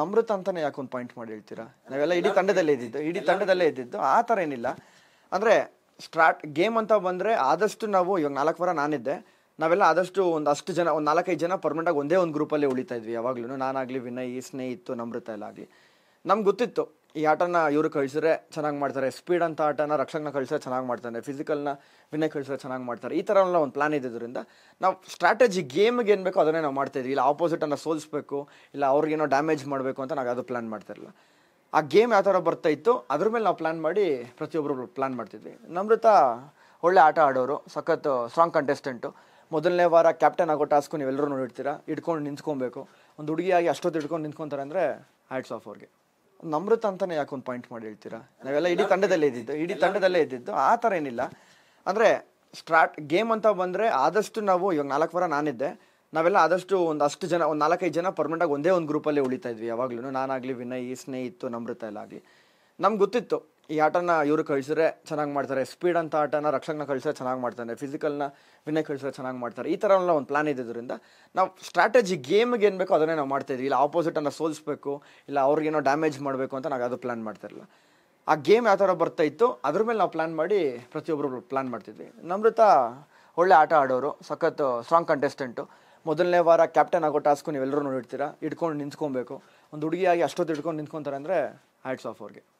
ನಮೃತ ಅಂತಾನೆ ಯಾಕೊಂದು ಪಾಯಿಂಟ್ ಮಾಡಿ ಹೇಳ್ತೀರಾ ನಾವೆಲ್ಲ ಇಡೀ ತಂಡದಲ್ಲೇ ಇದ್ದಿದ್ದು ಇಡೀ ತಂಡದಲ್ಲೇ ಇದ್ದಿದ್ದು ಆ ಥರ ಏನಿಲ್ಲ ಅಂದರೆ ಸ್ಟ್ರಾಟ್ ಗೇಮ್ ಅಂತ ಬಂದರೆ ಆದಷ್ಟು ನಾವು ಇವಾಗ ನಾಲ್ಕು ವಾರ ನಾನಿದ್ದೆ ನಾವೆಲ್ಲ ಆದಷ್ಟು ಒಂದು ಅಷ್ಟು ಜನ ಒಂದು ನಾಲ್ಕೈದು ಜನ ಪರ್ಮನೆಂಟಾಗಿ ಒಂದೇ ಒಂದು ಗ್ರೂಪಲ್ಲೇ ಉಳಿತಾ ಇದ್ವಿ ಯಾವಾಗಲೂ ನಾನಾಗಲಿ ವಿನಯ್ ಸ್ನೇಹಿತು ನಮೃತ ಎಲ್ಲ ಆಗಲಿ ನಮ್ಗೆ ಗೊತ್ತಿತ್ತು ಈ ಆಟನ ಇವರು ಕಳಿಸಿದ್ರೆ ಚೆನ್ನಾಗಿ ಮಾಡ್ತಾರೆ ಸ್ಪೀಡ್ ಅಂತ ಆಟನ ರಕ್ಷಣೆ ಕಳಿಸಿದ್ರೆ ಚೆನ್ನಾಗಿ ಮಾಡ್ತಾನೆ ಫಿಸಿಕಲ್ನ ವಿನಯ್ ಕಳಿಸಿದ್ರೆ ಚೆನ್ನಾಗಿ ಮಾಡ್ತಾರೆ ಈ ಥರ ಎಲ್ಲ ಒಂದು ಪ್ಲಾನ್ ಇದ್ದಿದ್ದರಿಂದ ನಾವು ಸ್ಟ್ರಾಟಜಿ ಗೇಮ್ಗೆ ಏನು ಬೇಕೋ ಅದನ್ನೇ ನಾವು ಮಾಡ್ತಾಯಿದ್ವಿ ಇಲ್ಲ ಆಪೋಸಿಟನ್ನು ಸೋಲಿಸ್ಬೇಕು ಇಲ್ಲ ಅವ್ರಿಗೇನೋ ಡ್ಯಾಮೇಜ್ ಮಾಡಬೇಕು ಅಂತ ನಾವು ಯಾವುದೂ ಪ್ಲ್ಯಾನ್ ಮಾಡ್ತಿರಲಿಲ್ಲ ಆ ಗೇಮ್ ಯಾವ ಥರ ಬರ್ತಾ ಇತ್ತು ಅದ್ರ ಮೇಲೆ ನಾವು ಪ್ಲ್ಯಾನ್ ಮಾಡಿ ಪ್ರತಿಯೊಬ್ಬರು ಪ್ಲ್ಯಾನ್ ಮಾಡ್ತಿದ್ವಿ ನಮೃತ ಒಳ್ಳೆ ಆಟ ಆಡೋರು ಸಖತ್ ಸ್ಟ್ರಾಂಗ್ ಕಂಟೆಸ್ಟೆಂಟು ಮೊದಲನೇ ವಾರ ಕ್ಯಾಪ್ಟನ್ ಆಗೋ ಟಾಸ್ಕು ನೀವೆಲ್ಲರೂ ನೋಡಿರ್ತೀರ ಇಟ್ಕೊಂಡು ನಿಂತ್ಕೊಬೇಕು ಒಂದು ಹುಡುಗಿಯಾಗಿ ಅಷ್ಟೊತ್ತು ಇಟ್ಕೊಂಡು ನಿಂತ್ಕೊತಾರೆ ಅಂದರೆ ಹ್ಯಾಟ್ಸ್ ಆಫ್ ಅವ್ರಿಗೆ ನಮೃತ ಅಂತಾನೆ ಯಾಕೊಂದು ಪಾಯಿಂಟ್ ಮಾಡಿ ಹೇಳ್ತೀರಾ ನಾವೆಲ್ಲ ಇಡೀ ತಂಡದಲ್ಲೇ ಇದ್ದಿದ್ದು ಇಡೀ ತಂಡದಲ್ಲೇ ಇದ್ದಿದ್ದು ಆ ಥರ ಏನಿಲ್ಲ ಅಂದರೆ ಸ್ಟ್ರಾಟ್ ಗೇಮ್ ಅಂತ ಬಂದರೆ ಆದಷ್ಟು ನಾವು ಇವಾಗ ನಾಲ್ಕು ವಾರ ನಾನಿದ್ದೆ ನಾವೆಲ್ಲ ಆದಷ್ಟು ಒಂದು ಅಷ್ಟು ಜನ ಒಂದು ನಾಲ್ಕೈದು ಜನ ಪರ್ಮನೆಂಟಾಗಿ ಒಂದೇ ಒಂದು ಗ್ರೂಪಲ್ಲೇ ಉಳಿತಾ ಇದ್ವಿ ಯಾವಾಗಲೂ ನಾನಾಗಲಿ ವಿನಯ್ ಸ್ನೇಹಿತು ನಮೃತ ಎಲ್ಲ ಆಗಲಿ ನಮ್ಗೆ ಗೊತ್ತಿತ್ತು ಈ ಆಟನ ಇವರು ಕಳಿಸಿದ್ರೆ ಚೆನ್ನಾಗಿ ಮಾಡ್ತಾರೆ ಸ್ಪೀಡ್ ಅಂತ ಆಟನ ರಕ್ಷಕನ ಕಳಿಸಿದ್ರೆ ಚೆನ್ನಾಗಿ ಮಾಡ್ತಾರೆ ಫಿಸಿಕಲ್ನ ವಿನಯ್ ಕಳಿಸಿದ್ರೆ ಚೆನ್ನಾಗಿ ಮಾಡ್ತಾರೆ ಈ ಥರ ಎಲ್ಲ ಒಂದು ಪ್ಲಾನ್ ಇದ್ದಿದ್ದರಿಂದ ನಾವು ಸ್ಟ್ರಾಟಜಿ ಗೇಮ್ಗೆ ಏನು ಬೇಕೋ ಅದನ್ನೇ ನಾವು ಮಾಡ್ತಾಯಿದ್ವಿ ಇಲ್ಲ ಆಪೋಸಿಟನ್ನು ಸೋಲಿಸ್ಬೇಕು ಇಲ್ಲ ಅವ್ರಿಗೇನೋ ಡ್ಯಾಮೇಜ್ ಮಾಡಬೇಕು ಅಂತ ನಾವು ಅದು ಪ್ಲ್ಯಾನ್ ಮಾಡ್ತಿರಲಿಲ್ಲ ಆ ಗೇಮ್ ಯಾವ ಥರ ಬರ್ತಾ ಇತ್ತು ಅದ್ರ ಮೇಲೆ ನಾವು ಪ್ಲ್ಯಾನ್ ಮಾಡಿ ಪ್ರತಿಯೊಬ್ಬರು ಪ್ಲ್ಯಾನ್ ಮಾಡ್ತಿದ್ವಿ ನಮೃತ ಒಳ್ಳೆ ಆಟ ಆಡೋರು ಸಖತ್ ಸ್ಟ್ರಾಂಗ್ ಕಂಟೆಸ್ಟೆಂಟು ಮೊದಲನೇ ವಾರ ಕ್ಯಾಪ್ಟನ್ ಆಗೋ ಟಾಸ್ಕು ನೀವೆಲ್ಲರೂ ನೋಡಿರ್ತೀರ ಇಟ್ಕೊಂಡು ನಿಂತ್ಕೊಬೇಕು ಒಂದು ಹುಡುಗಿಯಾಗಿ ಅಷ್ಟೊತ್ತು ಇಟ್ಕೊಂಡು ನಿಂತ್ಕೊತಾರೆ ಅಂದರೆ ಹ್ಯಾಟ್ಸ್ ಆಫ್ ಅವ್ರಿಗೆ